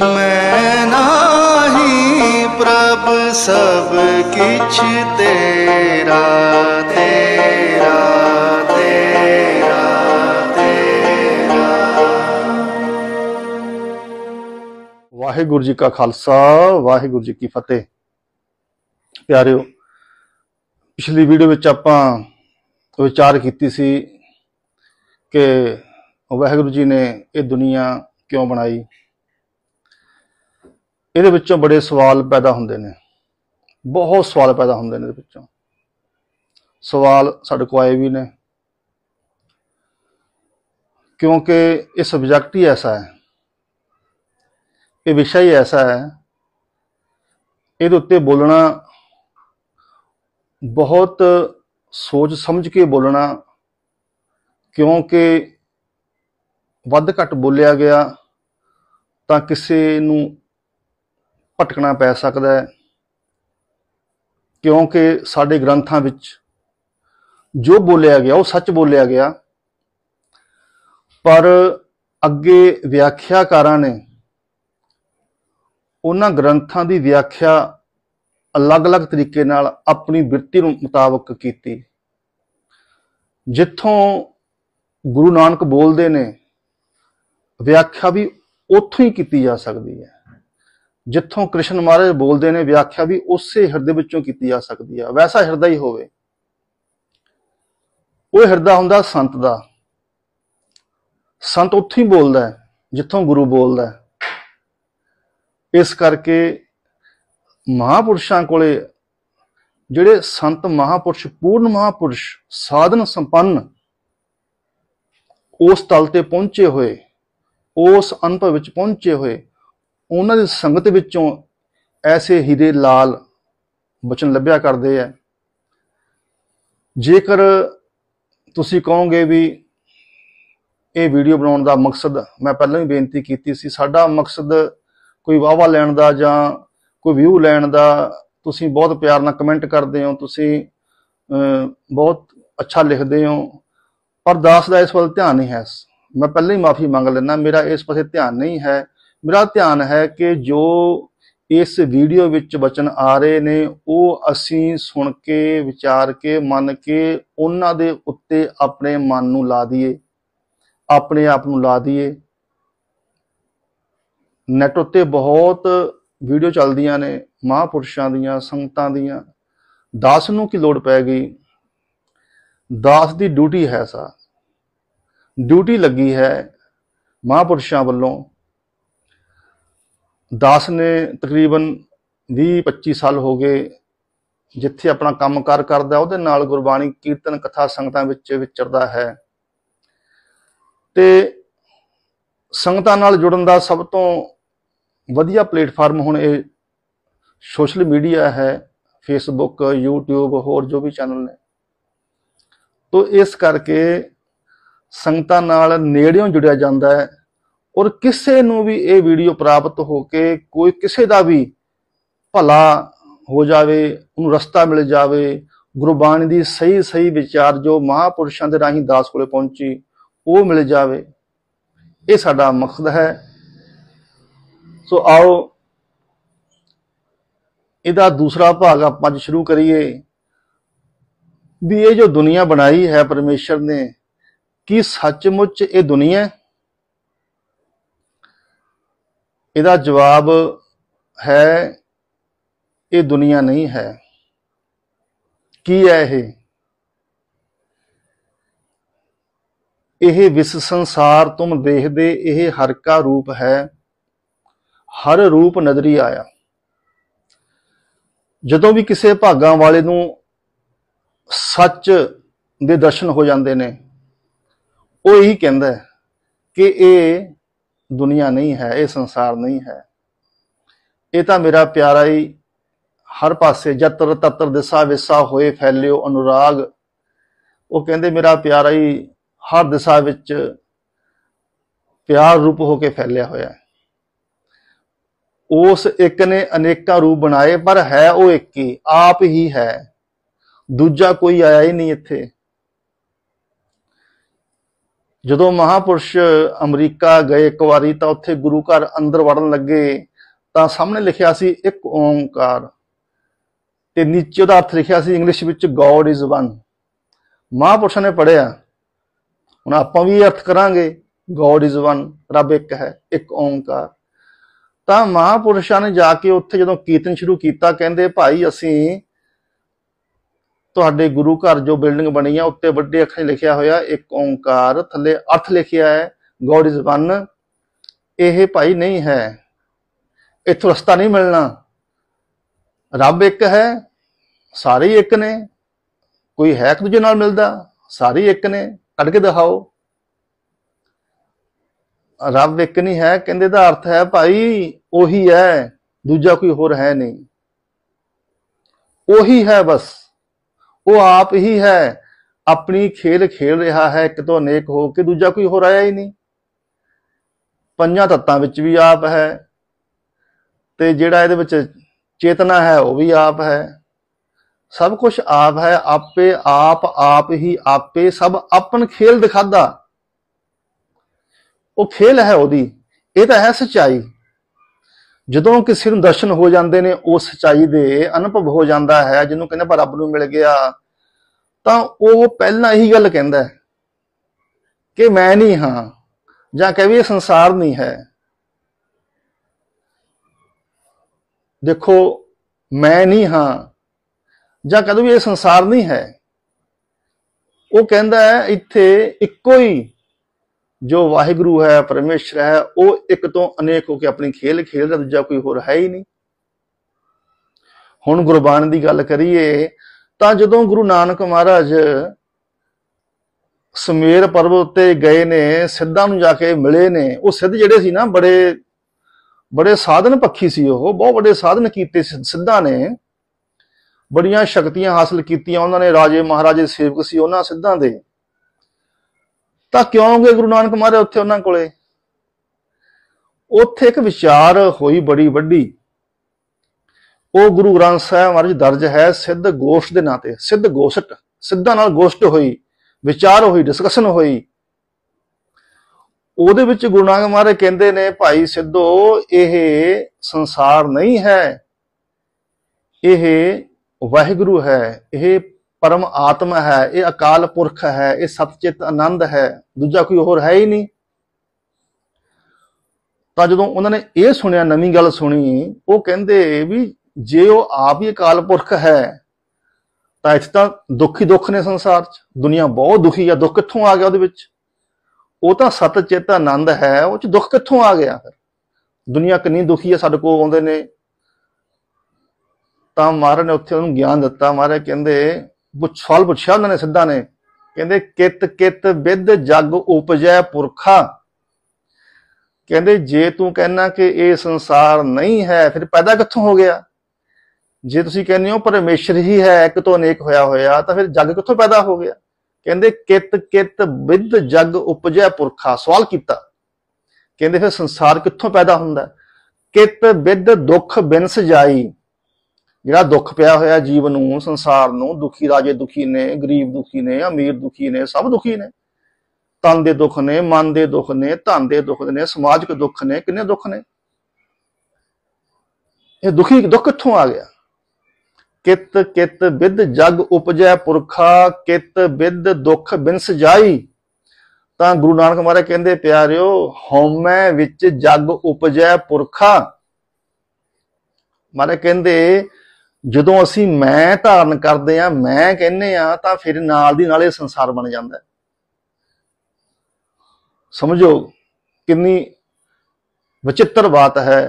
ਮੈਂ ਨਾਹੀ ਪ੍ਰਭ ਸਭ ਕਿਛ ਤੇਰਾ ਤੇਰਾ ਤੇਰਾ ਤੇਰਾ ਵਾਹਿਗੁਰੂ ਜੀ ਕਾ ਖਾਲਸਾ ਵਾਹਿਗੁਰੂ ਜੀ ਕੀ ਫਤਿਹ ਪਿਆਰਿਓ ਪਿਛਲੀ ਵੀਡੀਓ ਵਿੱਚ ਆਪਾਂ ਵਿਚਾਰ ਕੀਤੀ ਸੀ ਕਿ ਵਾਹਿਗੁਰੂ ਜੀ ਨੇ ਇਹ ਦੁਨੀਆ ਕਿਉਂ ਬਣਾਈ ਇਹਦੇ ਵਿੱਚੋਂ ਬੜੇ ਸਵਾਲ ਪੈਦਾ ਹੁੰਦੇ ਨੇ ਬਹੁਤ ਸਵਾਲ ਪੈਦਾ ਹੁੰਦੇ ਨੇ ਇਹਦੇ ਵਿੱਚੋਂ ਸਵਾਲ ਸਾਡੇ ਕੋਲ ਆਏ ਵੀ ਨੇ ਕਿਉਂਕਿ ਇਹ ਸਬਜੈਕਟ ਹੀ ਐਸਾ ਹੈ ਇਹ ਵਿਸ਼ਾ ਹੀ ਐਸਾ ਹੈ ਇਹਦੇ ਉੱਤੇ ਬੋਲਣਾ ਬਹੁਤ ਸੋਚ ਸਮਝ ਕੇ ਬੋਲਣਾ ਕਿਉਂਕਿ ਵੱਧ ਘੱਟ ਬੋਲਿਆ ਗਿਆ ਤਾਂ ਕਿਸੇ ਨੂੰ ਭਟਕਣਾ ਪੈ ਸਕਦਾ ਹੈ ਕਿਉਂਕਿ ਸਾਡੇ ਗ੍ਰੰਥਾਂ ਵਿੱਚ ਜੋ ਬੋਲਿਆ ਗਿਆ ਉਹ ਸੱਚ ਬੋਲਿਆ ਗਿਆ ਪਰ ਅੱਗੇ ਵਿਆਖਿਆਕਾਰਾਂ ਨੇ ਉਹਨਾਂ ਗ੍ਰੰਥਾਂ ਦੀ ਵਿਆਖਿਆ ਅਲੱਗ-ਅਲੱਗ ਤਰੀਕੇ ਨਾਲ ਆਪਣੀ ਬਿਰਤੀ ਨੂੰ ਮੁਤਾਬਕ ਕੀਤੀ ਜਿੱਥੋਂ ਗੁਰੂ ਨਾਨਕ ਬੋਲਦੇ ਨੇ ਵਿਆਖਿਆ ਵੀ ਉੱਥੋਂ ਹੀ ਕੀਤੀ ਜਾ ਸਕਦੀ ਹੈ ਜਿੱਥੋਂ ਕ੍ਰਿਸ਼ਨ ਮਹਾਰਾਜ ਬੋਲਦੇ ਨੇ ਵਿਆਖਿਆ ਵੀ ਉਸੇ ਹਿਰਦੇ ਵਿੱਚੋਂ ਕੀਤੀ ਜਾ ਸਕਦੀ ਆ ਵੈਸਾ ਹਿਰਦਾ ਹੀ ਹੋਵੇ ਉਹ ਹਿਰਦਾ ਹੁੰਦਾ ਸੰਤ ਦਾ ਸੰਤ ਉੱਥੇ ਹੀ ਬੋਲਦਾ ਹੈ ਜਿੱਥੋਂ ਗੁਰੂ ਬੋਲਦਾ ਹੈ ਇਸ ਕਰਕੇ ਮਹਾਪੁਰਸ਼ਾਂ ਕੋਲੇ ਜਿਹੜੇ ਸੰਤ ਮਹਾਪੁਰਸ਼ ਪੂਰਨ ਮਹਾਪੁਰਸ਼ ਸਾਧਨ ਸੰਪੰਨ ਉਸ ਤਲ ਤੇ ਪਹੁੰਚੇ ਹੋਏ ਉਸ ਅਨੁਭਵ ਵਿੱਚ ਪਹੁੰਚੇ ਹੋਏ ਉਹਨਾਂ ਦੀ ਸੰਗਤ ਵਿੱਚੋਂ ਐਸੇ ਹੀਰੇ ਲਾਲ ਬਚਨ ਲੱਭਿਆ ਕਰਦੇ ਆ ਜੇਕਰ ਤੁਸੀਂ ਕਹੋਗੇ ਵੀ ਇਹ ਵੀਡੀਓ ਬਣਾਉਣ ਦਾ ਮਕਸਦ ਮੈਂ ਪਹਿਲਾਂ ਹੀ ਬੇਨਤੀ ਕੀਤੀ ਸੀ ਸਾਡਾ ਮਕਸਦ ਕੋਈ ਵਾਵਾ ਲੈਣ ਦਾ ਜਾਂ ਕੋਈ ਵਿਊ ਲੈਣ ਦਾ ਤੁਸੀਂ ਬਹੁਤ ਪਿਆਰ ਨਾਲ ਕਮੈਂਟ ਕਰਦੇ ਹੋ ਤੁਸੀਂ ਬਹੁਤ ਅੱਛਾ ਲਿਖਦੇ ਹੋ ਪਰ ਦਾਸ ਦਾ ਇਸ ਵੱਲ ਧਿਆਨ ਨਹੀਂ ਹੈ ਮੈਂ ਪਹਿਲਾਂ ਹੀ ਮਾਫੀ ਮੰਗ ਲੈਣਾ ਮੇਰਾ ਇਸ ਪਾਸੇ ਧਿਆਨ ਨਹੀਂ ਹੈ ਮੇਰਾ ਧਿਆਨ ਹੈ ਕਿ ਜੋ ਇਸ ਵੀਡੀਓ ਵਿੱਚ ਬਚਨ ਆ ਰਹੇ ਨੇ ਉਹ ਅਸੀਂ ਸੁਣ ਕੇ ਵਿਚਾਰ ਕੇ ਮੰਨ ਕੇ ਉਹਨਾਂ ਦੇ ਉੱਤੇ ਆਪਣੇ ਮਨ ਨੂੰ ਲਾ ਦਈਏ ਆਪਣੇ ਆਪ ਨੂੰ ਲਾ ਦਈਏ ਨੈਟ ਉੱਤੇ ਬਹੁਤ ਵੀਡੀਓ ਚੱਲਦੀਆਂ ਨੇ ਮਹਾਪੁਰਸ਼ਾਂ ਦੀਆਂ ਸੰਗਤਾਂ ਦੀਆਂ ਦਾਸ ਨੂੰ ਕੀ ਲੋੜ ਪੈ ਗਈ ਦਾਸ ਦੀ ਡਿਊਟੀ ਹੈ ਸਾ ਡਿਊਟੀ ਲੱਗੀ ਹੈ ਮਹਾਪੁਰਸ਼ਾਂ ਵੱਲੋਂ ਦਾਸ ਨੇ ਤਕਰੀਬਨ 20-25 ਸਾਲ ਹੋ ਗਏ ਜਿੱਥੇ ਆਪਣਾ ਕੰਮਕਾਰ ਕਰਦਾ ਉਹਦੇ ਨਾਲ ਗੁਰਬਾਣੀ ਕੀਰਤਨ ਕਥਾ ਸੰਗਤਾਂ ਵਿੱਚ ਵਿਚਰਦਾ ਹੈ ਤੇ ਸੰਗਤਾਂ ਨਾਲ ਜੁੜਨ ਦਾ ਸਭ ਤੋਂ ਵਧੀਆ ਪਲੇਟਫਾਰਮ ਹੁਣ ਇਹ ਸੋਸ਼ਲ ਮੀਡੀਆ ਹੈ ਫੇਸਬੁੱਕ YouTube ਹੋਰ ਜੋ ਵੀ ਚੈਨਲ ਨੇ ਤੋਂ ਇਸ ਕਰਕੇ ਸੰਗਤਾਂ ਨਾਲ ਨੇੜਿਓਂ ਜੁੜਿਆ ਜਾਂਦਾ ਹੈ ਔਰ ਕਿਸੇ ਨੂੰ ਵੀ ਇਹ ਵੀਡੀਓ ਪ੍ਰਾਪਤ ਹੋ ਕੇ ਕੋਈ ਕਿਸੇ ਦਾ ਵੀ ਭਲਾ ਹੋ ਜਾਵੇ ਉਹਨੂੰ ਰਸਤਾ ਮਿਲ ਜਾਵੇ ਗੁਰਬਾਣੀ ਦੀ ਸਹੀ ਸਹੀ ਵਿਚਾਰ ਜੋ ਮਹਾਪੁਰਸ਼ਾਂ ਦੇ ਰਾਹੀਂ ਦਾਸ ਕੋਲੇ ਪਹੁੰਚੀ ਉਹ ਮਿਲ ਜਾਵੇ ਇਹ ਸਾਡਾ ਮਕਸਦ ਹੈ ਸੋ ਆਓ ਇਹਦਾ ਦੂਸਰਾ ਭਾਗ ਆਪਾਂ ਅੱਜ ਸ਼ੁਰੂ ਕਰੀਏ ਵੀ ਇਹ ਜੋ ਦੁਨੀਆ ਬਣਾਈ ਹੈ ਪਰਮੇਸ਼ਰ ਨੇ ਕੀ ਸੱਚਮੁੱਚ ਇਹ ਦੁਨੀਆ ਇਹਦਾ ਜਵਾਬ ਹੈ ਇਹ ਦੁਨੀਆ ਨਹੀਂ ਹੈ ਕੀ ਹੈ ਇਹ ਇਹ ਵਿਸ ਸੰਸਾਰ ਤੁਮ ਦੇਖਦੇ ਇਹ ਹਰ ਕਾ ਰੂਪ ਹੈ ਹਰ ਰੂਪ ਨਜ਼ਰੀ ਆਇਆ ਜਦੋਂ ਵੀ ਕਿਸੇ ਭਾਗਾਂ ਵਾਲੇ ਨੂੰ ਸੱਚ ਦੇ ਦਰਸ਼ਨ ਹੋ ਜਾਂਦੇ ਨੇ ਉਹ ਇਹੀ ਕਹਿੰਦਾ ਕਿ ਇਹ ਦੁਨੀਆ ਨਹੀਂ ਹੈ ਇਹ ਸੰਸਾਰ ਨਹੀਂ ਹੈ ਇਹ ਤਾਂ ਮੇਰਾ ਪਿਆਰਾ ਹੀ ਹਰ ਪਾਸੇ ਜਤਰ ਤਤਰ ਦਿਸਾ ਵਿਸਾ ਹੋਏ ਫੈਲਿਓ ਅਨੁਰਾਗ ਉਹ ਕਹਿੰਦੇ ਮੇਰਾ ਪਿਆਰਾ ਹੀ ਹਰ ਦਿਸ਼ਾ ਵਿੱਚ ਪਿਆਰ ਰੂਪ ਹੋ ਕੇ ਫੈਲਿਆ ਹੋਇਆ ਹੈ ਉਸ ਇੱਕ ਨੇ ਅਨੇਕਾਂ ਰੂਪ ਬਣਾਏ ਪਰ ਹੈ ਉਹ ਇੱਕ ਹੀ ਆਪ ਹੀ ਹੈ ਦੂਜਾ ਕੋਈ ਆਇਆ ਹੀ ਨਹੀਂ ਇੱਥੇ ਜਦੋਂ ਮਹਾਪੁਰਸ਼ ਅਮਰੀਕਾ ਗਏ ਇੱਕ ਵਾਰੀ ਤਾਂ ਉੱਥੇ ਗੁਰੂ ਘਰ ਅੰਦਰ ਵੜਨ ਲੱਗੇ ਤਾਂ ਸਾਹਮਣੇ ਲਿਖਿਆ ਸੀ ਇੱਕ ਓੰਕਾਰ ਤੇ ਨੀਚੇ ਦਾ ਅਰਥ ਲਿਖਿਆ ਸੀ ਇੰਗਲਿਸ਼ ਵਿੱਚ ਗੋਡ ਇਜ਼ ਵਨ ਮਹਾਪੁਰਸ਼ਾਂ ਨੇ ਪੜਿਆ ਹੁਣ ਆਪਾਂ ਵੀ ਅਰਥ ਕਰਾਂਗੇ ਗੋਡ ਇਜ਼ ਵਨ ਰੱਬ ਇੱਕ ਹੈ ਇੱਕ ਓੰਕਾਰ ਤਾਂ ਮਹਾਪੁਰਸ਼ਾਂ ਨੇ ਜਾ ਕੇ ਉੱਥੇ ਜਦੋਂ ਕੀਰਤਨ ਸ਼ੁਰੂ ਕੀਤਾ ਕਹਿੰਦੇ ਭਾਈ ਅਸੀਂ ਤੁਹਾਡੇ ਗੁਰੂ ਘਰ ਜੋ ਬਿਲਡਿੰਗ ਬਣੀ ਆ ਉੱਤੇ ਵੱਡੇ ਅੱਖਰ ਲਿਖਿਆ ਹੋਇਆ ਇੱਕ ਓੰਕਾਰ ਥੱਲੇ ਅਰਥ ਲਿਖਿਆ ਹੈ ਗੋਡ ਇਜ਼ ਵਨ ਇਹ ਭਾਈ ਨਹੀਂ ਹੈ ਇੱਥੋਂ ਰਸਤਾ ਨਹੀਂ ਮਿਲਣਾ ਰੱਬ ਇੱਕ ਹੈ ਸਾਰੇ ਇੱਕ ਨੇ ਕੋਈ ਹੈ ਕਿ ਦੂਜੇ ਨਾਲ ਮਿਲਦਾ ਸਾਰੇ ਇੱਕ ਨੇ ਕੱਢ ਕੇ ਦਿਖਾਓ ਰੱਬ ਇੱਕ ਨਹੀਂ ਹੈ ਕਹਿੰਦੇ ਦਾ ਅਰਥ ਹੈ ਭਾਈ ਉਹੀ ਹੈ ਦੂਜਾ ਕੋਈ ਹੋਰ ਹੈ ਨਹੀਂ ਉਹੀ ਹੈ ਬਸ ਉਹ ਆਪ ਹੀ ਹੈ ਆਪਣੀ ਖੇਲ ਖੇਲ ਰਿਹਾ ਹੈ ਇੱਕ ਤੋਂ ਅਨੇਕ ਹੋ ਕੇ ਦੂਜਾ ਕੋਈ ਹੋਰ ਆਇਆ ਹੀ ਨਹੀਂ ਪੰਜਾਂ ਤੱਤਾਂ ਵਿੱਚ ਵੀ ਆਪ ਹੈ ਤੇ ਜਿਹੜਾ ਇਹਦੇ ਵਿੱਚ ਚੇਤਨਾ ਹੈ ਉਹ ਵੀ ਆਪ ਹੈ ਸਭ ਕੁਝ ਆਪ ਹੈ ਆਪੇ ਆਪ ਆਪ ਹੀ ਆਪੇ ਸਭ ਆਪਨ ਖੇਲ ਦਿਖਾਦਾ ਉਹ ਖੇਲ ਹੈ ਉਹਦੀ ਇਹ ਤਾਂ ਹੈ ਸਚਾਈ ਜਦੋਂ ਕਿਸੇ ਨੂੰ ਦਰਸ਼ਨ ਹੋ ਜਾਂਦੇ ਨੇ ਉਹ ਸਚਾਈ ਦੇ ਅਨੁਭਵ ਹੋ ਜਾਂਦਾ ਹੈ ਜਿਹਨੂੰ ਕਹਿੰਦੇ ਆ ਰੱਬ ਨੂੰ ਮਿਲ ਗਿਆ ਤਾਂ ਉਹ ਪਹਿਲਾਂ ਇਹੀ ਗੱਲ ਕਹਿੰਦਾ ਕਿ ਮੈਂ ਨਹੀਂ ਹਾਂ ਜਾਂ ਕਹੇ ਵੀ ਇਹ ਸੰਸਾਰ ਨਹੀਂ ਹੈ ਦੇਖੋ ਮੈਂ ਨਹੀਂ ਹਾਂ ਜਾਂ ਕਦੋਂ ਵੀ ਇਹ ਸੰਸਾਰ ਨਹੀਂ ਹੈ ਉਹ ਕਹਿੰਦਾ ਹੈ ਇੱਥੇ ਇੱਕੋ ਹੀ ਜੋ ਵਾਹਿਗੁਰੂ ਹੈ ਪਰਮੇਸ਼ਰ ਹੈ ਉਹ ਇੱਕ ਤੋਂ ਅਨੇਕ ਹੋ ਕੇ ਆਪਣੀ ਖੇਲ ਖੇਲਦਾ ਦੂਜਾ ਕੋਈ ਹੋਰ ਹੈ ਹੀ ਨਹੀਂ ਹੁਣ ਗੁਰਬਾਣੀ ਦੀ ਗੱਲ ਕਰੀਏ ਤਾਂ ਜਦੋਂ ਗੁਰੂ ਨਾਨਕ ਮਹਾਰਾਜ ਸਮੇਰ ਪਰਬਤ ਉੱਤੇ ਗਏ ਨੇ ਸਿੱਧਾਂ ਨੂੰ ਜਾ ਕੇ ਮਿਲੇ ਨੇ ਉਹ ਸਿੱਧ ਜਿਹੜੇ ਸੀ ਨਾ ਬੜੇ ਬੜੇ ਸਾਧਨ ਪੱਖੀ ਸੀ ਉਹ ਬਹੁਤ ਵੱਡੇ ਸਾਧਨ ਕੀਤੇ ਸਿੱਧਾਂ ਨੇ ਬੜੀਆਂ ਸ਼ਕਤੀਆਂ ਹਾਸਲ ਕੀਤੀਆਂ ਉਹਨਾਂ ਨੇ ਰਾਜੇ ਮਹਾਰਾਜੇ ਸੇਵਕ ਸੀ ਉਹਨਾਂ ਸਿੱਧਾਂ ਦੇ ਤਾਂ ਕਿਉਂ ਗਏ ਗੁਰੂ ਨਾਨਕ ਮਹਾਰਾਜ ਉੱਥੇ ਉਹਨਾਂ ਕੋਲੇ ਉੱਥੇ ਇੱਕ ਵਿਚਾਰ ਹੋਈ ਬੜੀ ਵੱਡੀ ਉਹ ਗੁਰੂ ਗ੍ਰੰਥ ਸਾਹਿਬ ਮਹਾਰਾਜ ਦਰਜ ਹੈ ਸਿੱਧ ਗੋਸ਼ਟ ਦੇ ਨਾਂ ਤੇ ਸਿੱਧ ਗੋਸ਼ਟ ਸਿੱਧਾਂ ਨਾਲ ਗੋਸ਼ਟ ਹੋਈ ਵਿਚਾਰ ਹੋਈ ਡਿਸਕਸ਼ਨ ਹੋਈ ਉਹਦੇ ਵਿੱਚ ਗੁਰੂ ਨਾਨਕ ਮਹਾਰਾਜ ਕਹਿੰਦੇ ਨੇ ਭਾਈ ਸਿੱਧੋ ਇਹ ਸੰਸਾਰ ਨਹੀਂ ਹੈ ਇਹ ਵਾਹਿਗੁਰੂ ਹੈ ਇਹ ਪਰਮ ਆਤਮ ਹੈ ਇਹ ਅਕਾਲ ਪੁਰਖ ਹੈ ਇਹ ਸਤਚਿਤ ਆਨੰਦ ਹੈ ਦੂਜਾ ਕੋਈ ਹੋਰ ਹੈ ਹੀ ਨਹੀਂ ਤਾਂ ਜਦੋਂ ਉਹਨਾਂ ਨੇ ਇਹ ਸੁਣਿਆ ਨਵੀਂ ਗੱਲ ਸੁਣੀ ਉਹ ਕਹਿੰਦੇ ਵੀ ਜੇ ਉਹ ਆਪ ਹੀ ਅਕਾਲ ਪੁਰਖ ਹੈ ਤਾਂ ਇੱਥੇ ਤਾਂ ਦੁਖੀ ਦੁੱਖ ਨੇ ਸੰਸਾਰ 'ਚ ਦੁਨੀਆ ਬਹੁਤ ਦੁਖੀ ਆ ਦੁੱਖ ਕਿੱਥੋਂ ਆ ਗਿਆ ਉਹਦੇ ਵਿੱਚ ਉਹ ਤਾਂ ਸਤਚਿਤ ਆਨੰਦ ਹੈ ਉਹ 'ਚ ਦੁੱਖ ਕਿੱਥੋਂ ਆ ਗਿਆ ਫਿਰ ਦੁਨੀਆ ਕਿੰਨੀ ਦੁਖੀ ਆ ਸਾਡੇ ਕੋਲ ਆਉਂਦੇ ਨੇ ਤਾਂ ਮਹਾਰਾਜ ਨੇ ਉੱਥੇ ਉਹਨੂੰ ਗਿਆਨ ਦਿੱਤਾ ਮਹਾਰਾਜ ਕਹਿੰਦੇ ਸਵਾਲ ਪੁੱਛਿਆ ਉਹਨਾਂ ਨੇ ਸਿੱਧਾ ਨੇ ਕਹਿੰਦੇ ਕਿਤ ਕਿਤ ਵਿਦ ਜਗ ਉਪਜੈ ਪੁਰਖਾ ਕਹਿੰਦੇ ਜੇ ਤੂੰ ਕਹਿਣਾ ਕਿ ਇਹ ਸੰਸਾਰ ਨਹੀਂ ਹੈ ਫਿਰ ਪੈਦਾ ਕਿੱਥੋਂ ਹੋ ਗਿਆ ਜੇ ਤੁਸੀਂ ਕਹਿੰਦੇ ਹੋ ਪਰਮੇਸ਼ਰ ਹੀ ਹੈ ਇੱਕ ਤੋਂ ਅਨੇਕ ਹੋਇਆ ਹੋਇਆ ਤਾਂ ਫਿਰ ਜਗ ਕਿੱਥੋਂ ਪੈਦਾ ਹੋ ਗਿਆ ਕਹਿੰਦੇ ਕਿਤ ਕਿਤ ਵਿਦ ਜਗ ਉਪਜੈ ਪੁਰਖਾ ਸਵਾਲ ਕੀਤਾ ਕਹਿੰਦੇ ਫਿਰ ਸੰਸਾਰ ਕਿੱਥੋਂ ਪੈਦਾ ਹੁੰਦਾ ਕਿਤ ਵਿਦ ਦੁੱਖ ਬਿਨਸ ਜਾਈ ਜਿਹੜਾ ਦੁੱਖ ਪਿਆ ਹੋਇਆ ਜੀਵ ਨੂੰ ਸੰਸਾਰ ਨੂੰ ਦੁਖੀ ਰਾਜੇ ਦੁਖੀ ਨੇ ਗਰੀਬ ਦੁਖੀ ਨੇ ਅਮੀਰ ਦੁਖੀ ਨੇ ਸਭ ਦੁਖੀ ਨੇ ਤਨ ਦੇ ਦੁੱਖ ਨੇ ਮਨ ਦੇ ਦੁੱਖ ਨੇ ਧਨ ਦੇ ਦੁੱਖ ਨੇ ਸਮਾਜਿਕ ਦੁੱਖ ਨੇ ਕਿੰਨੇ ਦੁੱਖ ਨੇ ਇਹ ਦੁਖੀ ਦੁੱਖ ਕਿੱਥੋਂ ਆ ਗਿਆ ਕਿਤ ਕਿਤ ਵਿਦ ਜਗ ਉਪਜੈ ਪੁਰਖਾ ਕਿਤ ਵਿਦ ਦੁੱਖ ਬਿਨਸ ਜਾਈ ਤਾਂ ਗੁਰੂ ਨਾਨਕ ਮਹਾਰਾਜ ਕਹਿੰਦੇ ਪਿਆਰਿਓ ਹਉਮੈ ਵਿੱਚ ਜਗ ਉਪਜੈ ਪੁਰਖਾ ਮਹਾਰਾਜ ਕਹਿੰਦੇ ਜਦੋਂ ਅਸੀਂ ਮੈਂ ਧਾਰਨ ਕਰਦੇ ਆ ਮੈਂ ਕਹਿੰਨੇ ਆ ਤਾਂ ਫਿਰ ਨਾਲ ਦੀ ਨਾਲ ਇਹ ਸੰਸਾਰ ਬਣ ਜਾਂਦਾ ਸਮਝੋ ਕਿੰਨੀ ਵਿਚਿੱਤਰ ਬਾਤ ਹੈ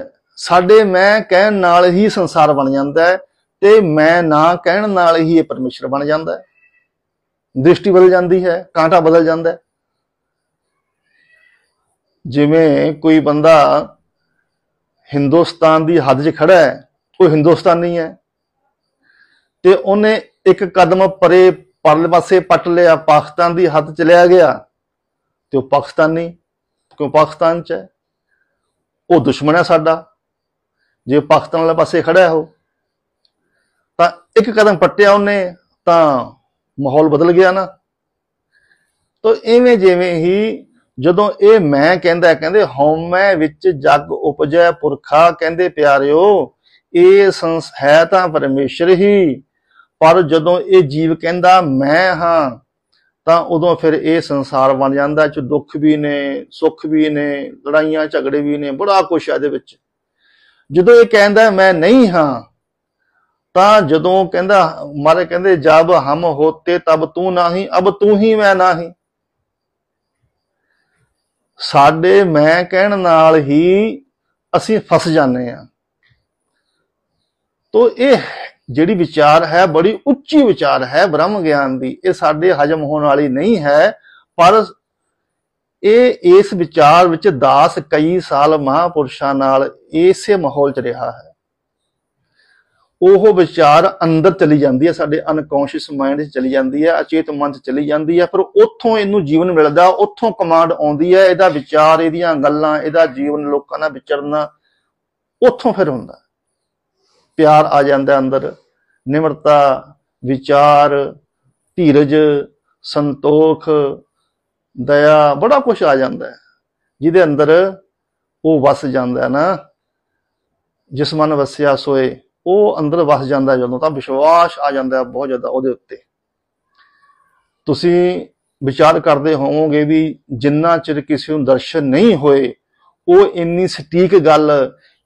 ਸਾਡੇ ਮੈਂ ਕਹਿਣ ਨਾਲ ਹੀ ਸੰਸਾਰ ਬਣ ਜਾਂਦਾ ਤੇ ਮੈਂ ਨਾ ਕਹਿਣ ਨਾਲ ਹੀ ਇਹ ਪਰਮੇਸ਼ਰ ਬਣ ਜਾਂਦਾ ਹੈ ਦ੍ਰਿਸ਼ਟੀ ਬਦਲ ਜਾਂਦੀ ਹੈ ਕਾਂਟਾ ਬਦਲ ਜਾਂਦਾ ਜਿਵੇਂ ਕੋਈ ਬੰਦਾ ਹਿੰਦੁਸਤਾਨ ਦੀ ਹੱਦ 'ਚ ਖੜਾ ਹੈ ਉਹ ਹਿੰਦੁਸਤਾਨੀ ਹੈ ਤੇ ਉਹਨੇ ਇੱਕ ਕਦਮ ਪਰੇ ਪਰਲੇ ਪਾਸੇ ਪੱਟ ਲਿਆ ਪਾਕਿਸਤਾਨ ਦੀ ਹੱਥ ਲਿਆ ਗਿਆ ਤੇ ਉਹ ਪਾਕਿਸਤਾਨੀ ਕਿਉਂ ਪਾਕਿਸਤਾਨ 'ਚ ਹੈ ਉਹ ਦੁਸ਼ਮਣ ਹੈ ਸਾਡਾ ਜੇ ਪਾਕਿਸਤਾਨ ਵਾਲੇ ਪਾਸੇ ਖੜਾ ਹੋ ਤਾਂ ਇੱਕ ਕਦਮ ਪੱਟਿਆ ਉਹਨੇ ਤਾਂ ਮਾਹੌਲ ਬਦਲ ਗਿਆ ਨਾ ਤੋ ਇਵੇਂ ਜਿਵੇਂ ਹੀ ਜਦੋਂ ਇਹ ਮੈਂ ਕਹਿੰਦਾ ਕਹਿੰਦੇ ਹਉਮੈ ਵਿੱਚ ਜਗ ਉਪਜੈ ਪੁਰਖਾ ਕਹਿੰਦੇ ਪਿਆਰਿਓ ਇਹ ਸੰਸ ਹੈ ਤਾਂ ਪਰਮੇਸ਼ਰ ਹੀ ਪਰ ਜਦੋਂ ਇਹ ਜੀਵ ਕਹਿੰਦਾ ਮੈਂ ਹਾਂ ਤਾਂ ਉਦੋਂ ਫਿਰ ਇਹ ਸੰਸਾਰ ਬਣ ਜਾਂਦਾ ਚ ਦੁੱਖ ਵੀ ਨੇ ਸੁੱਖ ਵੀ ਨੇ ਲੜਾਈਆਂ ਝਗੜੇ ਵੀ ਨੇ ਬੜਾ ਕੁਛ ਆ ਦੇ ਵਿੱਚ ਜਦੋਂ ਇਹ ਕਹਿੰਦਾ ਮੈਂ ਨਹੀਂ ਹਾਂ ਤਾਂ ਜਦੋਂ ਕਹਿੰਦਾ ਮਾਰੇ ਕਹਿੰਦੇ ਜਦ ਹਮ ਹੋਤੇ ਤਬ ਤੂੰ ਨਹੀਂ ਅਬ ਤੂੰ ਹੀ ਮੈਂ ਨਹੀਂ ਸਾਡੇ ਮੈਂ ਕਹਿਣ ਨਾਲ ਹੀ ਅਸੀਂ ਫਸ ਜਾਂਦੇ ਆ ਤੋ ਇਹ ਜਿਹੜੀ ਵਿਚਾਰ ਹੈ ਬੜੀ ਉੱਚੀ ਵਿਚਾਰ ਹੈ ਬ੍ਰਹਮ ਗਿਆਨ ਦੀ ਇਹ ਸਾਡੇ ਹਜਮ ਹੋਣ ਵਾਲੀ ਨਹੀਂ ਹੈ ਪਰ ਇਹ ਇਸ ਵਿਚਾਰ ਵਿੱਚ ਦਾਸ ਕਈ ਸਾਲ ਮਹਾਪੁਰਸ਼ਾਂ ਨਾਲ ਇਸੇ ਮਾਹੌਲ 'ਚ ਰਿਹਾ ਹੈ ਉਹ ਵਿਚਾਰ ਅੰਦਰ ਚਲੀ ਜਾਂਦੀ ਹੈ ਸਾਡੇ ਅਨਕੌਂਸ਼ੀਅਸ ਮਾਈਂਡ 'ਚ ਚਲੀ ਜਾਂਦੀ ਹੈ ਅਚੇਤ ਮਨ 'ਚ ਚਲੀ ਜਾਂਦੀ ਹੈ ਪਰ ਉੱਥੋਂ ਇਹਨੂੰ ਜੀਵਨ ਮਿਲਦਾ ਉੱਥੋਂ ਕਮਾਂਡ ਆਉਂਦੀ ਹੈ ਇਹਦਾ ਵਿਚਾਰ ਇਹਦੀਆਂ ਗੱਲਾਂ ਇਹਦਾ ਜੀਵਨ ਲੋਕਾਂ ਨਾਲ ਵਿਚਰਨਾ ਉੱਥੋਂ ਫਿਰ ਹੁੰਦਾ ਪਿਆਰ ਆ ਜਾਂਦਾ ਅੰਦਰ ਨਿਮਰਤਾ ਵਿਚਾਰ ਧੀਰਜ ਸੰਤੋਖ ਦਇਆ ਬੜਾ ਕੁਝ ਆ ਜਾਂਦਾ ਜਿਹਦੇ ਅੰਦਰ ਉਹ ਵਸ ਜਾਂਦਾ ਹੈ ਨਾ ਜਿਸ ਮਨ ਵਸਿਆ ਸੋਏ ਉਹ ਅੰਦਰ ਵਸ ਜਾਂਦਾ ਜਦੋਂ ਤਾਂ ਵਿਸ਼ਵਾਸ ਆ ਜਾਂਦਾ ਬਹੁਤ ਜ਼ਿਆਦਾ ਉਹਦੇ ਉੱਤੇ ਤੁਸੀਂ ਵਿਚਾਰ ਕਰਦੇ ਹੋਵੋਗੇ ਵੀ ਜਿੰਨਾ ਚਿਰ ਕਿਸੇ ਨੂੰ ਦਰਸ਼ਨ ਨਹੀਂ ਹੋਏ ਉਹ ਇੰਨੀ ਸਟੀਕ ਗੱਲ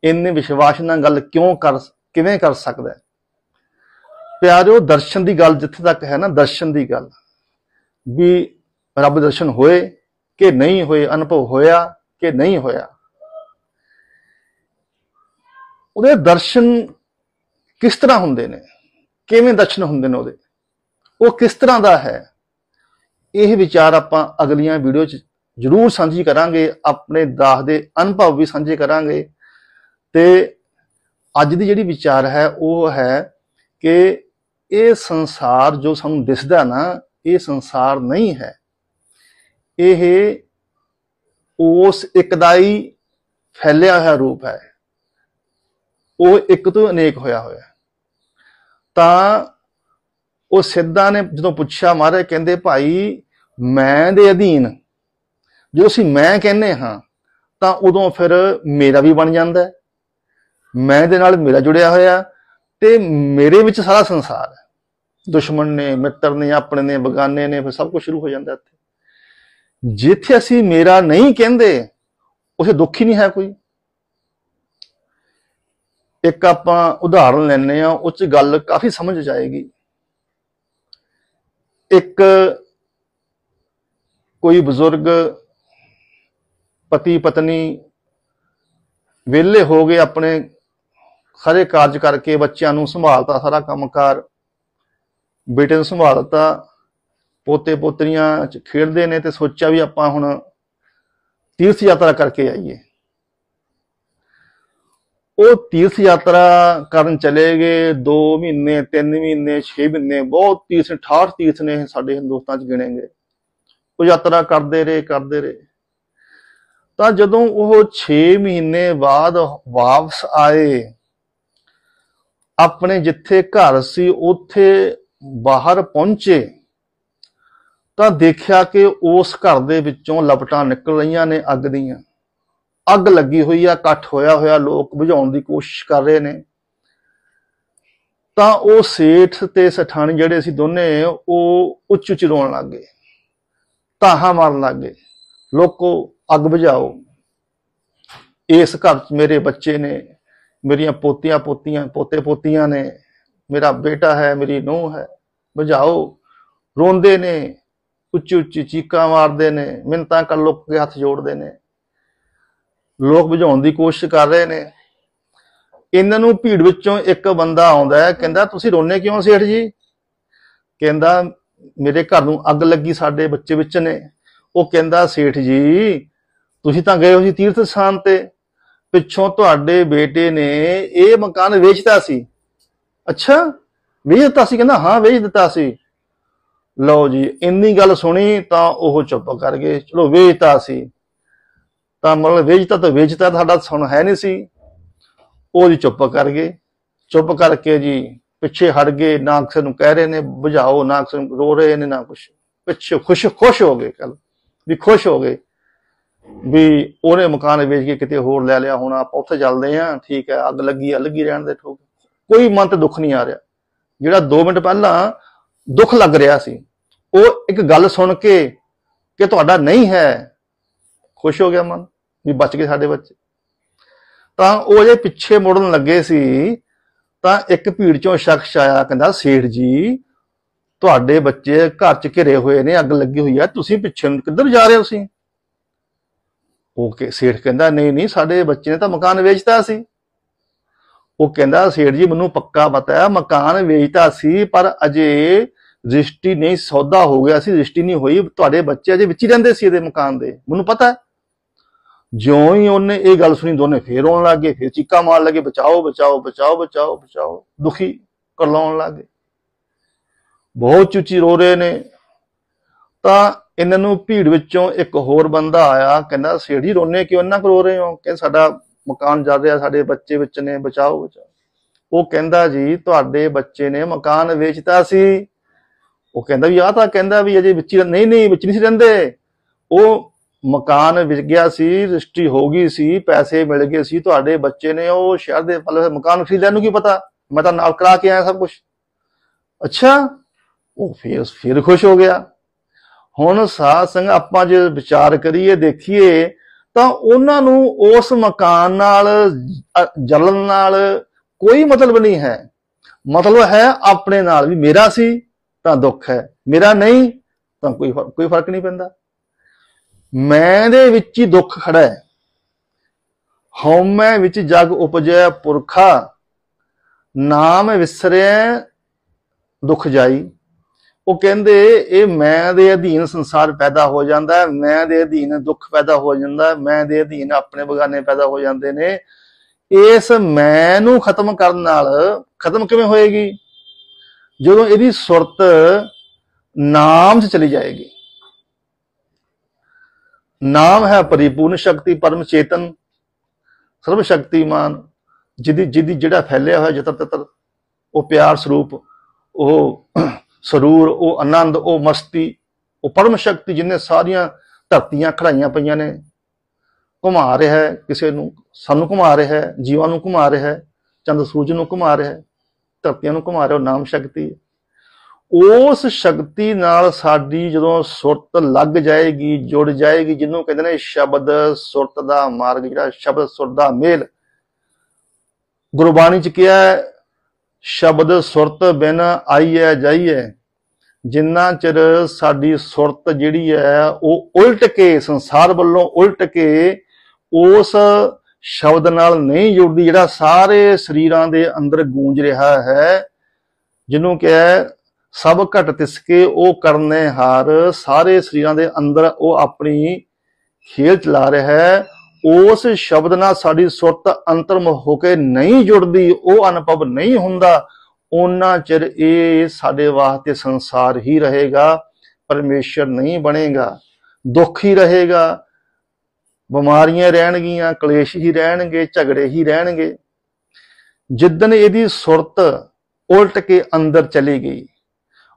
ਇੰਨੇ ਵਿਸ਼ਵਾਸ ਨਾਲ ਗੱਲ ਕਿਉਂ ਕਰ ਕਿਵੇਂ ਕਰ ਸਕਦਾ ਹੈ ਪਿਆਰਿਓ ਦਰਸ਼ਨ ਦੀ ਗੱਲ ਜਿੱਥੇ ਤੱਕ ਹੈ ਨਾ ਦਰਸ਼ਨ ਦੀ ਗੱਲ ਵੀ ਰੱਬ ਦਰਸ਼ਨ ਹੋਏ ਕਿ ਨਹੀਂ ਹੋਏ ਅਨੁਭਵ ਹੋਇਆ ਕਿ ਨਹੀਂ ਹੋਇਆ ਉਹਦੇ ਦਰਸ਼ਨ ਕਿਸ ਤਰ੍ਹਾਂ ਹੁੰਦੇ ਨੇ ਕਿਵੇਂ ਦਰਸ਼ਨ ਹੁੰਦੇ ਨੇ ਉਹਦੇ ਉਹ ਕਿਸ ਤਰ੍ਹਾਂ ਦਾ ਹੈ ਇਹ ਵਿਚਾਰ ਆਪਾਂ ਅਗਲੀਆਂ ਵੀਡੀਓ 'ਚ ਜ਼ਰੂਰ ਸਾਂਝੀ ਕਰਾਂਗੇ ਆਪਣੇ ਦਾਸ ਦੇ ਅਨੁਭਵ ਵੀ ਸਾਂਝੇ ਕਰਾਂਗੇ ਤੇ ਅੱਜ ਦੀ ਜਿਹੜੀ ਵਿਚਾਰ ਹੈ ਉਹ ਹੈ ਕਿ ਇਹ ਸੰਸਾਰ ਜੋ ਸਾਨੂੰ ਦਿਸਦਾ ਨਾ ਇਹ ਸੰਸਾਰ ਨਹੀਂ ਹੈ ਇਹ ਉਸ ਇਕਦਾਈ ਫੈਲਿਆ ਹੋਇਆ ਰੂਪ ਹੈ ਉਹ ਇੱਕ ਤੋਂ ਅਨੇਕ ਹੋਇਆ ਹੋਇਆ ਤਾਂ ਉਹ ਸਿੱਧਾ ਨੇ ਜਦੋਂ ਪੁੱਛਿਆ ਮਹਾਰਾਜ ਕਹਿੰਦੇ ਭਾਈ ਮੈਂ ਦੇ ਅਧੀਨ ਜੋ ਅਸੀਂ ਮੈਂ ਕਹਿੰਨੇ ਹਾਂ ਤਾਂ ਉਦੋਂ ਫਿਰ ਮੇਰਾ ਵੀ ਬਣ ਜਾਂਦਾ ਹੈ ਮੈਂ ਦੇ ਨਾਲ ਮੇਰਾ ਜੁੜਿਆ ਹੋਇਆ ਤੇ ਮੇਰੇ ਵਿੱਚ ਸਾਰਾ ਸੰਸਾਰ ਹੈ ਦੁਸ਼ਮਣ ਨੇ ਮਿੱਤਰ ਨੇ ਆਪਣੇ ਨੇ ਬਗਾਨੇ ਨੇ ਫਿਰ ਸਭ ਕੁਝ ਸ਼ੁਰੂ ਹੋ ਜਾਂਦਾ ਇੱਥੇ ਜਿੱਥੇ ਅਸੀਂ ਮੇਰਾ ਨਹੀਂ ਕਹਿੰਦੇ ਉਸੇ ਦੁੱਖ ਹੀ ਨਹੀਂ ਹੈ ਕੋਈ ਇੱਕ ਆਪਾਂ ਉਦਾਹਰਣ ਲੈਣੇ ਆ ਉਹ ਚ ਗੱਲ ਕਾਫੀ ਸਮਝ ਜਾਏਗੀ ਇੱਕ ਕੋਈ ਬਜ਼ੁਰਗ ਪਤੀ ਪਤਨੀ ਵਿਹਲੇ ਹੋ ਗਏ ਆਪਣੇ ਸਾਰੇ ਕਾਰਜ ਕਰਕੇ ਬੱਚਿਆਂ ਨੂੰ ਸੰਭਾਲਤਾ ਸਾਰਾ ਕੰਮਕਾਰ ਬੇਟੇ ਨੂੰ ਸੰਭਾਲਤਾ ਪੋਤੇ ਪੋਤਰੀਆਂ ਖੇਡਦੇ ਨੇ ਤੇ ਸੋਚਿਆ ਵੀ ਆਪਾਂ ਹੁਣ ਤੀਰਥ ਯਾਤਰਾ ਕਰਕੇ ਆਈਏ ਉਹ ਤੀਰਥ ਯਾਤਰਾ ਕਰਨ ਚਲੇ ਗਏ 2 ਮਹੀਨੇ 3 ਮਹੀਨੇ 6 ਮਹੀਨੇ ਬਹੁਤ ਤੀਰਥ 68 ਤੀਰਥ ਨੇ ਸਾਡੇ ਹਿੰਦੁਸਤਾਨ ਚ ਗਿਣੇਗੇ ਉਹ ਯਾਤਰਾ ਕਰਦੇ ਰਹੇ ਕਰਦੇ ਰਹੇ ਤਾਂ ਜਦੋਂ ਉਹ 6 ਮਹੀਨੇ ਬਾਅਦ ਵਾਪਸ ਆਏ ਆਪਣੇ ਜਿੱਥੇ ਘਰ ਸੀ ਉੱਥੇ ਬਾਹਰ ਪਹੁੰਚੇ ਤਾਂ ਦੇਖਿਆ ਕਿ ਉਸ ਘਰ ਦੇ ਵਿੱਚੋਂ ਲਪਟਾਂ ਨਿਕਲ ਰਹੀਆਂ ਨੇ ਅੱਗ ਦੀਆਂ ਅੱਗ ਲੱਗੀ ਹੋਈ ਆ ਇਕੱਠ ਹੋਇਆ ਹੋਇਆ ਲੋਕ ਬੁਝਾਉਣ ਦੀ ਕੋਸ਼ਿਸ਼ ਕਰ ਰਹੇ ਨੇ ਤਾਂ ਉਹ ਸੇਠ ਤੇ ਸਠਾਣੀ ਜਿਹੜੇ ਸੀ ਦੋਨੇ ਉਹ ਉੱਚ ਉੱਚ ਰੋਣ ਲੱਗ ਗਏ ਧਾਹਾਂ ਮਾਰਨ ਲੱਗ ਗਏ ਲੋਕੋ ਅੱਗ ਬੁਝਾਓ ਇਸ ਘਰ 'ਚ ਮੇਰੇ ਬੱਚੇ ਨੇ ਮੇਰੀਆਂ ਪੋਤੀਆਂ ਪੋਤੀਆਂ ਪੋਤੇ ਪੋਤੀਆਂ ਨੇ ਮੇਰਾ ਬੇਟਾ ਹੈ ਮੇਰੀ ਨੂੰਹ ਹੈ ਬੁਝਾਓ ਰੋਂਦੇ ਨੇ ਉੱਚੀ ਉੱਚੀ ਚੀਕਾਂ ਮਾਰਦੇ ਨੇ ਮਿੰਤਾਂ ਕਰ ਲੋਕ ਕੇ ਹੱਥ ਜੋੜਦੇ ਨੇ ਲੋਕ ਬੁਝਾਉਣ ਦੀ ਕੋਸ਼ਿਸ਼ ਕਰ ਰਹੇ ਨੇ ਇਹਨਾਂ ਨੂੰ ਭੀੜ ਵਿੱਚੋਂ ਇੱਕ ਬੰਦਾ ਆਉਂਦਾ ਹੈ ਕਹਿੰਦਾ ਤੁਸੀਂ ਰੋਨੇ ਕਿਉਂ ਸੇਠ ਜੀ ਕਹਿੰਦਾ ਮੇਰੇ ਘਰ ਨੂੰ ਅੱਗ ਲੱਗੀ ਸਾਡੇ ਬੱਚੇ ਵਿੱਚ ਨੇ ਉਹ ਕਹਿੰਦਾ ਸੇਠ ਜੀ ਤੁਸੀਂ ਤਾਂ ਗਏ ਹੋ ਜੀ ਤੀਰਥ ਸਥਾਨ ਤੇ ਪਿੱਛੋਂ ਤੁਹਾਡੇ ਬੇਟੇ ਨੇ ਇਹ ਮਕਾਨ ਵੇਚਤਾ ਸੀ ਅੱਛਾ ਵੇਚ ਦਿੱਤਾ ਸੀ ਕਹਿੰਦਾ ਹਾਂ ਵੇਚ ਦਿੱਤਾ ਸੀ ਲਓ ਜੀ ਇੰਨੀ ਗੱਲ ਸੁਣੀ ਤਾਂ ਉਹ ਚੁੱਪ ਕਰ ਗਏ ਚਲੋ ਵੇਚਤਾ ਸੀ ਤਾਂ ਮਤਲਬ ਵੇਚਤਾ ਤਾਂ ਵੇਚਤਾ ਤੁਹਾਡਾ ਸੁਣ ਹੈ ਨਹੀਂ ਸੀ ਉਹ ਜੀ ਚੁੱਪ ਕਰ ਗਏ ਚੁੱਪ ਕਰਕੇ ਜੀ ਪਿੱਛੇ ਹਟ ਗਏ ਨਾ ਕਿਸੇ ਨੂੰ ਕਹਿ ਰਹੇ ਨੇ ਬੁਝਾਓ ਨਾ ਕਿਸੇ ਨੂੰ ਰੋ ਰਹੇ ਨੇ ਨਾ ਕੁਛ ਪਿੱਛੇ ਖੁਸ਼ ਖੁਸ਼ ਹੋ ਗਏ ਕੱਲ ਵੀ ਖੁਸ਼ ਹੋ ਗਏ ਵੀ ਉਹਨੇ ਮਕਾਨ ਵੇਚ ਕੇ ਕਿਤੇ ਹੋਰ ਲੈ ਲਿਆ ਹੋਣਾ ਆਪਾਂ ਉੱਥੇ ਚੱਲਦੇ ਆਂ ਠੀਕ ਹੈ ਅੱਗ ਲੱਗੀ ਆ ਲੱਗੀ ਰਹਿਣ ਦੇ ਠੋਕ ਕੋਈ ਮਨ ਤੇ ਦੁੱਖ ਨਹੀਂ ਆ ਰਿਹਾ ਜਿਹੜਾ 2 ਮਿੰਟ ਪਹਿਲਾਂ ਦੁੱਖ ਲੱਗ ਰਿਹਾ ਸੀ ਉਹ ਇੱਕ ਗੱਲ ਸੁਣ ਕੇ ਕਿ ਤੁਹਾਡਾ ਨਹੀਂ ਹੈ ਖੁਸ਼ ਹੋ ਗਿਆ ਮਨ ਵੀ ਬਚ ਗਏ ਸਾਡੇ ਬੱਚੇ ਤਾਂ ਉਹ ਜੇ ਪਿੱਛੇ ਮੁੜਨ ਲੱਗੇ ਸੀ ਤਾਂ ਇੱਕ ਭੀੜ ਚੋਂ ਸ਼ਖਸ ਆਇਆ ਕਹਿੰਦਾ ਸੇਠ ਜੀ ਤੁਹਾਡੇ ਬੱਚੇ ਘਰ 'ਚ ਘਿਰੇ ਹੋਏ ਨੇ ਅੱਗ ਲੱਗੀ ਹੋਈ ਆ ਤੁਸੀਂ ਪਿੱਛੇ ਕਿੱਧਰ ਜਾ ਰਹੇ ਹੋ ਤੁਸੀਂ ਉਹ ਕਿ ਸੇਠ ਕਹਿੰਦਾ ਨਹੀਂ ਨਹੀਂ ਸਾਡੇ ਬੱਚੇ ਨੇ ਤਾਂ ਮਕਾਨ ਵੇਚਤਾ ਸੀ ਉਹ ਕਹਿੰਦਾ ਸੇਠ ਜੀ ਮੈਨੂੰ ਪੱਕਾ ਪਤਾ ਹੈ ਮਕਾਨ ਵੇਚਤਾ ਸੀ ਪਰ ਅਜੇ ਰਜਿਸਟਰੀ ਨਹੀਂ ਸੌਦਾ ਹੋ ਗਿਆ ਸੀ ਰਜਿਸਟਰੀ ਨਹੀਂ ਹੋਈ ਤੁਹਾਡੇ ਬੱਚੇ ਅਜੇ ਵਿੱਚ ਹੀ ਰਹਿੰਦੇ ਸੀ ਇਹਦੇ ਮਕਾਨ ਦੇ ਮੈਨੂੰ ਪਤਾ ਹੈ ਜਿਉਂ ਹੀ ਉਹਨੇ ਇਹ ਗੱਲ ਸੁਣੀ ਦੋਨੇ ਫੇਰ ਰੋਣ ਲੱਗੇ ਫੇਰ ਚੀਕਾ ਮਾਰ ਲੱਗੇ ਬਚਾਓ ਬਚਾਓ ਬਚਾਓ ਬਚਾਓ ਬਚਾਓ ਦੁਖੀ ਕਰਲਾਉਣ ਲੱਗੇ ਬਹੁਤ ਚੁੱਚੀ ਰੋ ਰਹੇ ਨੇ ਤਾਂ ਇਹਨਾਂ ਨੂੰ ਭੀੜ ਵਿੱਚੋਂ ਇੱਕ ਹੋਰ ਬੰਦਾ ਆਇਆ ਕਹਿੰਦਾ ਸੇੜੀ ਰੋਨੇ ਕਿਉਂ ਇੰਨਾ ਕਰੋ ਰਹੇ ਹੋ ਕਿ ਸਾਡਾ ਮਕਾਨ ਜਲ ਰਿਹਾ ਸਾਡੇ ਬੱਚੇ ਵਿੱਚ ਨੇ ਬਚਾਓ ਬਚਾਓ ਉਹ ਕਹਿੰਦਾ ਜੀ ਤੁਹਾਡੇ ਬੱਚੇ ਨੇ ਮਕਾਨ ਵੇਚਤਾ ਸੀ ਉਹ ਕਹਿੰਦਾ ਵੀ ਆ ਤਾਂ ਕਹਿੰਦਾ ਵੀ ਅਜੇ ਵਿੱਚ ਨਹੀਂ ਨਹੀਂ ਵਿੱਚ ਨਹੀਂ ਸੀ ਰਹਿੰਦੇ ਉਹ ਮਕਾਨ ਵਿਕ ਗਿਆ ਸੀ ਰਿਸ਼ਤੀ ਹੋ ਗਈ ਸੀ ਪੈਸੇ ਮਿਲ ਗਏ ਸੀ ਤੁਹਾਡੇ ਬੱਚੇ ਨੇ ਉਹ ਸ਼ਹਿਰ ਦੇ ਪਲ ਮਕਾਨ ਖਰੀਦਿਆ ਨੂੰ ਕੀ ਪਤਾ ਮੈਂ ਤਾਂ ਨਾਲ ਕਰਾ ਕੇ ਆਇਆ ਸਭ ਕੁਝ ਅੱਛਾ ਉਹ ਫੇਰ ਫੇਰ ਖੁਸ਼ ਹੋ ਗਿਆ ਹੁਣ ਸਾਧ ਸੰਗ ਆਪਾਂ ਜੇ ਵਿਚਾਰ ਕਰੀਏ ਦੇਖੀਏ ਤਾਂ ਉਹਨਾਂ ਨੂੰ ਉਸ ਮਕਾਨ ਨਾਲ ਜਲਨ ਨਾਲ ਕੋਈ ਮਤਲਬ ਨਹੀਂ ਹੈ ਮਤਲਬ ਹੈ ਆਪਣੇ ਨਾਲ ਵੀ ਮੇਰਾ ਸੀ ਤਾਂ ਦੁੱਖ ਹੈ ਮੇਰਾ ਨਹੀਂ ਤਾਂ ਕੋਈ ਕੋਈ ਫਰਕ ਨਹੀਂ ਪੈਂਦਾ ਮੈਂ ਦੇ ਵਿੱਚ ਹੀ ਦੁੱਖ ਖੜਾ ਹੈ ਹਉਮੈ ਵਿੱਚ ਜਗ ਉਪਜੈ ਪੁਰਖਾ ਨਾਮ ਵਿਸਰਿਆ ਦੁਖ ਜਾਈ ਉਹ ਕਹਿੰਦੇ ਇਹ ਮੈਂ ਦੇ ਅਧੀਨ ਸੰਸਾਰ ਪੈਦਾ ਹੋ ਜਾਂਦਾ ਹੈ ਮੈਂ ਦੇ ਅਧੀਨ ਦੁੱਖ ਪੈਦਾ ਹੋ ਜਾਂਦਾ ਹੈ ਮੈਂ ਦੇ ਅਧੀਨ ਆਪਣੇ ਬਗਾਨੇ ਪੈਦਾ ਹੋ ਜਾਂਦੇ ਨੇ ਇਸ ਮੈਂ ਨੂੰ ਖਤਮ ਕਰਨ ਨਾਲ ਖਤਮ ਕਿਵੇਂ ਹੋਏਗੀ ਜਦੋਂ ਇਹਦੀ ਸੁਰਤ ਨਾਮ 'ਚ ਚਲੀ ਜਾਏਗੀ ਨਾਮ ਹੈ ਪਰਿਪੂਰਨ ਸ਼ਕਤੀ ਪਰਮ ਚੇਤਨ ਸਰਵ ਸ਼ਕਤੀਮਾਨ ਜਿਹਦੀ ਜਿਹਦੀ ਜਿਹੜਾ ਫੈਲਿਆ ਹੋਇਆ ਜਤਰ ਤਤਰ ਉਹ ਪਿਆਰ ਸਰੂਪ ਉਹ ਸਰੂਰ ਉਹ ਆਨੰਦ ਉਹ ਮਸਤੀ ਉਹ ਪਰਮ ਸ਼ਕਤੀ ਜਿਨੇ ਸਾਰੀਆਂ ਧਰਤੀਆਂ ਖੜਾਈਆਂ ਪਈਆਂ ਨੇ ਘੁਮਾ ਰਿਹਾ ਹੈ ਕਿਸੇ ਨੂੰ ਸਾਨੂੰ ਘੁਮਾ ਰਿਹਾ ਹੈ ਜੀਵਾਂ ਨੂੰ ਘੁਮਾ ਰਿਹਾ ਹੈ ਚੰਦ ਸੂਰਜ ਨੂੰ ਘੁਮਾ ਰਿਹਾ ਹੈ ਧਰਤੀਆਂ ਨੂੰ ਘੁਮਾ ਰਿਹਾ ਉਹ ਨਾਮ ਸ਼ਕਤੀ ਉਸ ਸ਼ਕਤੀ ਨਾਲ ਸਾਡੀ ਜਦੋਂ ਸੁਰਤ ਲੱਗ ਜਾਏਗੀ ਜੁੜ ਜਾਏਗੀ ਜਿਹਨੂੰ ਕਹਿੰਦੇ ਨੇ ਸ਼ਬਦ ਸੁਰਤ ਦਾ ਮਾਰਗ ਜਿਹੜਾ ਸ਼ਬਦ ਸੁਰ ਦਾ ਮੇਲ ਗੁਰਬਾਣੀ ਚ ਕਿਹਾ ਸ਼ਬਦ ਸੁਰਤ ਬਿਨ ਆਈਐ ਜਾਈਐ ਜਿੰਨਾ ਚਿਰ ਸਾਡੀ ਸੁਰਤ ਜਿਹੜੀ ਹੈ ਉਹ ਉਲਟ ਕੇ ਸੰਸਾਰ ਵੱਲੋਂ ਉਲਟ ਕੇ ਉਸ ਸ਼ਬਦ ਨਾਲ ਨਹੀਂ ਜੁੜਦੀ ਜਿਹੜਾ ਸਾਰੇ ਸਰੀਰਾਂ ਦੇ ਅੰਦਰ ਗੂੰਜ ਰਿਹਾ ਹੈ ਜਿਹਨੂੰ ਕਿਹਾ ਸਭ ਘਟ ਤਿਸਕੇ ਉਹ ਕਰਨੇ ਹਾਰ ਸਾਰੇ ਸਰੀਰਾਂ ਦੇ ਅੰਦਰ ਉਹ ਆਪਣੀ ਖੇਲ ਚਲਾ ਰਿਹਾ ਹੈ ਉਸ ਸ਼ਬਦ ਨਾਲ ਸਾਡੀ ਸੁਰਤ ਅੰਤਰਮ ਹੋ ਕੇ ਨਹੀਂ ਜੁੜਦੀ ਉਹ ਅਨੁਭਵ ਨਹੀਂ ਹੁੰਦਾ ਉਹਨਾਂ ਚਿਰ ਇਹ ਸਾਡੇ ਵਾਸਤੇ ਸੰਸਾਰ ਹੀ ਰਹੇਗਾ ਪਰਮੇਸ਼ਰ ਨਹੀਂ ਬਣੇਗਾ ਦੁੱਖ ਹੀ ਰਹੇਗਾ ਬਿਮਾਰੀਆਂ ਰਹਿਣਗੀਆਂ ਕਲੇਸ਼ ਹੀ ਰਹਿਣਗੇ ਝਗੜੇ ਹੀ ਰਹਿਣਗੇ ਜਿੱਦਨ ਇਹਦੀ ਸੁਰਤ ਉਲਟ ਕੇ ਅੰਦਰ ਚਲੀ ਗਈ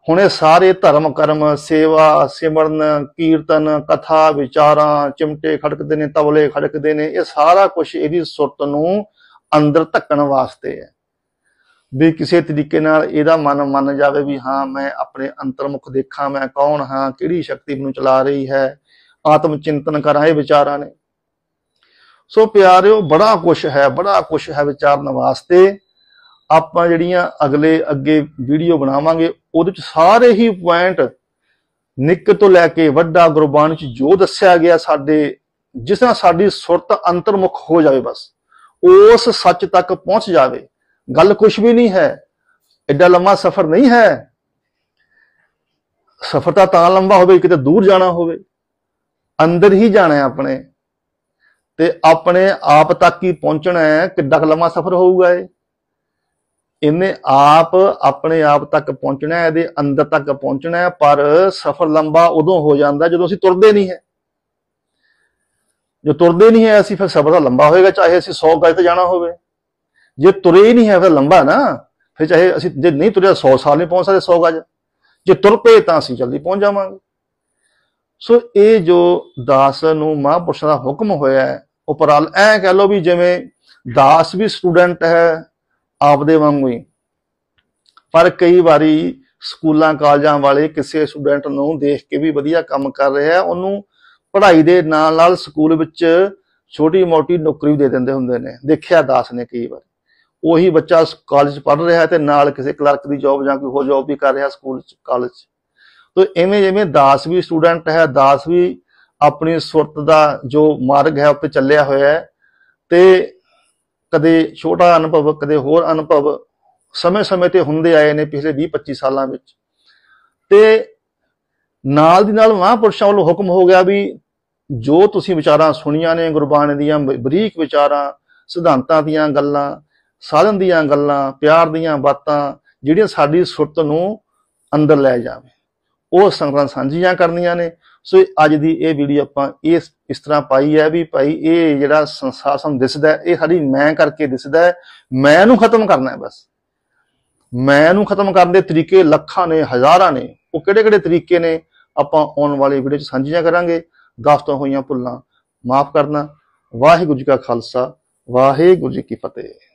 ਹੁਣ ਇਹ ਸਾਰੇ ਧਰਮ ਕਰਮ ਸੇਵਾ ਸਿਮਰਨ ਕੀਰਤਨ ਕਥਾ ਵਿਚਾਰਾਂ ਚਿਮਟੇ ਖੜਕਦੇ ਨੇ ਤਬਲੇ ਖੜਕਦੇ ਨੇ ਇਹ ਸਾਰਾ ਕੁਝ ਇਹਦੀ ਸੁਰਤ ਨੂੰ ਅੰਦਰ ਧੱਕਣ ਵਾਸਤੇ ਹੈ ਵੀ ਕਿਸੇ ਤਰੀਕੇ ਨਾਲ ਇਹਦਾ ਮਨ ਮੰਨ ਜਾਵੇ ਵੀ ਹਾਂ ਮੈਂ ਆਪਣੇ ਅੰਤਰਮੁਖ ਦੇਖਾਂ ਮੈਂ ਕੌਣ ਹਾਂ ਕਿਹੜੀ ਸ਼ਕਤੀ ਮੈਨੂੰ ਚਲਾ ਰਹੀ ਹੈ ਆਤਮ ਚਿੰਤਨ ਕਰਾਂ ਇਹ ਵਿਚਾਰਾਂ ਨੇ ਸੋ ਪਿਆਰਿਓ ਬੜਾ ਕੁਝ ਹੈ ਬੜਾ ਕੁਝ ਹੈ ਵਿਚਾਰਨ ਵਾਸਤੇ ਆਪਾਂ ਜਿਹੜੀਆਂ ਅਗਲੇ ਅੱਗੇ ਵੀਡੀਓ ਬਣਾਵਾਂਗੇ ਉਹਦੇ ਵਿੱਚ ਸਾਰੇ ਹੀ ਪੁਆਇੰਟ ਨਿੱਕ ਤੋਂ ਲੈ ਕੇ ਵੱਡਾ ਗੁਰਬਾਣੀ ਚ ਜੋ ਦੱਸਿਆ ਗਿਆ ਸਾਡੇ ਜਿਸ ਨਾਲ ਸਾਡੀ ਸੁਰਤ ਅੰਤਰਮੁਖ ਹੋ ਜਾਵੇ ਬਸ ਉਸ ਸੱਚ ਤੱਕ ਪਹੁੰਚ ਜਾਵੇ ਗੱਲ ਕੁਝ ਵੀ ਨਹੀਂ ਹੈ ਐਡਾ ਲੰਮਾ ਸਫ਼ਰ ਨਹੀਂ ਹੈ ਸਫ਼ਰ ਤਾਂ ਤਾਂ ਲੰਮਾ ਹੋਵੇ ਕਿਤੇ ਦੂਰ ਜਾਣਾ ਹੋਵੇ ਅੰਦਰ ਹੀ ਜਾਣਾ ਹੈ ਆਪਣੇ ਤੇ ਆਪਣੇ ਆਪ ਤੱਕ ਹੀ ਪਹੁੰਚਣਾ ਹੈ ਕਿੱਡਾ ਲੰਮਾ ਸਫ਼ਰ ਹੋਊਗਾ ਇਹ ਇਹਨੇ ਆਪ ਆਪਣੇ ਆਪ ਤੱਕ ਪਹੁੰਚਣਾ ਹੈ ਇਹਦੇ ਅੰਦਰ ਤੱਕ ਪਹੁੰਚਣਾ ਹੈ ਪਰ ਸਫ਼ਰ ਲੰਬਾ ਉਦੋਂ ਹੋ ਜਾਂਦਾ ਜਦੋਂ ਅਸੀਂ ਤੁਰਦੇ ਨਹੀਂ ਹੈ ਜੋ ਤੁਰਦੇ ਨਹੀਂ ਹੈ ਅਸੀਂ ਫਿਰ ਸਫ਼ਰ ਦਾ ਲੰਬਾ ਹੋਏਗਾ ਚਾਹੇ ਅਸੀਂ 100 ਗਜ ਤੇ ਜਾਣਾ ਹੋਵੇ ਜੇ ਤੁਰੇ ਨਹੀਂ ਹੈ ਫਿਰ ਲੰਬਾ ਨਾ ਫਿਰ ਚਾਹੇ ਅਸੀਂ ਜੇ ਨਹੀਂ ਤੁਰਿਆ 100 ਸਾਲ ਨਹੀਂ ਪਹੁੰਚ ਸਕਦੇ 100 ਗਜ ਜੇ ਤੁਰ ਪਏ ਤਾਂ ਅਸੀਂ ਜਲਦੀ ਪਹੁੰਚ ਜਾਵਾਂਗੇ ਸੋ ਇਹ ਜੋ ਦਾਸ ਨੂੰ ਮਹਾਪੁਰਸ਼ ਦਾ ਹੁਕਮ ਹੋਇਆ ਹੈ ਉਪਰਾਲ ਐ ਕਹਿ ਲੋ ਵੀ ਜਿਵੇਂ ਦਾਸ ਵੀ ਸਟੂਡੈਂਟ ਹੈ ਆਪਦੇ ਵਾਂਗੂ ਹੀ ਪਰ ਕਈ ਵਾਰੀ ਸਕੂਲਾਂ ਕਾਲਜਾਂ ਵਾਲੇ ਕਿਸੇ ਸਟੂਡੈਂਟ ਨੂੰ ਦੇਖ ਕੇ ਵੀ ਵਧੀਆ ਕੰਮ ਕਰ ਰਿਹਾ ਉਹਨੂੰ ਪੜ੍ਹਾਈ ਦੇ ਨਾਲ ਨਾਲ ਸਕੂਲ ਵਿੱਚ ਛੋਟੀ ਮੋਟੀ ਨੌਕਰੀ ਵੀ ਦੇ ਦਿੰਦੇ ਹੁੰਦੇ ਨੇ ਦੇਖਿਆ ਦਾਸ ਨੇ ਕਈ ਵਾਰ ਉਹੀ ਬੱਚਾ ਕਾਲਜ ਪੜ੍ਹ ਰਿਹਾ ਤੇ ਨਾਲ ਕਿਸੇ ਕਲਰਕ ਦੀ ਜੌਬ ਜਾਂ ਕੋਈ ਹੋਰ ਜੌਬ ਵੀ ਕਰ ਰਿਹਾ ਸਕੂਲ ਕਾਲਜ ਤੋਂ ਐਵੇਂ ਜਿਵੇਂ ਦਾਸ ਵੀ ਸਟੂਡੈਂਟ ਹੈ ਦਾਸ ਵੀ ਆਪਣੀ ਸੁਰਤ ਦਾ ਜੋ ਮਾਰਗ ਹੈ ਉੱਤੇ ਚੱਲਿਆ ਹੋਇਆ ਹੈ ਤੇ ਕਦੇ ਛੋਟਾ ਅਨੁਭਵ ਕਦੇ ਹੋਰ ਅਨੁਭਵ ਸਮੇਂ-ਸਮੇਂ ਤੇ ਹੁੰਦੇ ਆਏ ਨੇ ਪਿਛਲੇ 20-25 ਸਾਲਾਂ ਵਿੱਚ ਤੇ ਨਾਲ ਦੀ ਨਾਲ ਮਹਾਂਪੁਰਸ਼ਾਂ ਵੱਲੋਂ ਹੁਕਮ ਹੋ ਗਿਆ ਵੀ ਜੋ ਤੁਸੀਂ ਵਿਚਾਰਾਂ ਸੁਣੀਆਂ ਨੇ ਗੁਰਬਾਣੀ ਦੀਆਂ ਬਰੀਕ ਵਿਚਾਰਾਂ ਸਿਧਾਂਤਾਂ ਦੀਆਂ ਗੱਲਾਂ ਸਾਧਨ ਦੀਆਂ ਗੱਲਾਂ ਪਿਆਰ ਦੀਆਂ ਬਾਤਾਂ ਜਿਹੜੀਆਂ ਸਾਡੀ ਸੁਰਤ ਨੂੰ ਅੰਦਰ ਲੈ ਜਾਵੇ ਉਹ ਸੰਗਤਾਂ ਸਾਂਝੀਆਂ ਕਰਨੀਆਂ ਨੇ ਸੋ ਅੱਜ ਦੀ ਇਹ ਵੀਡੀਓ ਆਪਾਂ ਇਸ ਇਸ ਤਰ੍ਹਾਂ ਪਾਈ ਹੈ ਵੀ ਭਾਈ ਇਹ ਜਿਹੜਾ ਸੰਸਾਰ ਸਾਨੂੰ ਦਿਸਦਾ ਇਹ ਸਾਡੀ ਮੈਂ ਕਰਕੇ ਦਿਸਦਾ ਮੈਂ ਨੂੰ ਖਤਮ ਕਰਨਾ ਹੈ ਬਸ ਮੈਂ ਨੂੰ ਖਤਮ ਕਰਨ ਦੇ ਤਰੀਕੇ ਲੱਖਾਂ ਨੇ ਹਜ਼ਾਰਾਂ ਨੇ ਉਹ ਕਿਹੜੇ-ਕਿਹੜੇ ਤਰੀਕੇ ਨੇ ਆਪਾਂ ਆਉਣ ਵਾਲੀ ਵੀਡੀਓ 'ਚ ਸਾਂਝੀਆਂ ਕਰਾਂਗੇ ਗਾਫਤਾਂ ਹੋਈਆਂ ਭੁੱਲਾਂ ਮਾਫ ਕਰਨਾ ਵਾਹਿਗੁਰੂ ਜੀ ਕਾ ਖਾਲਸਾ ਵਾਹਿਗੁਰੂ ਜੀ ਕੀ ਫਤਿਹ